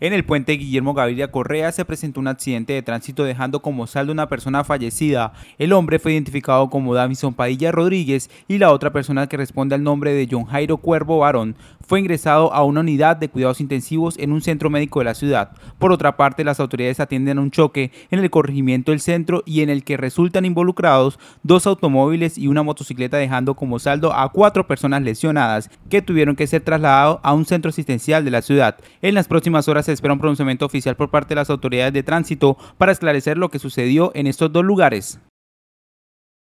En el puente Guillermo Gaviria Correa se presentó un accidente de tránsito dejando como saldo una persona fallecida. El hombre fue identificado como Davison Padilla Rodríguez y la otra persona que responde al nombre de John Jairo Cuervo Barón fue ingresado a una unidad de cuidados intensivos en un centro médico de la ciudad. Por otra parte, las autoridades atienden un choque en el corregimiento del centro y en el que resultan involucrados dos automóviles y una motocicleta dejando como saldo a cuatro personas lesionadas que tuvieron que ser trasladados a un centro asistencial de la ciudad. En las próximas horas se espera un pronunciamiento oficial por parte de las autoridades de tránsito para esclarecer lo que sucedió en estos dos lugares.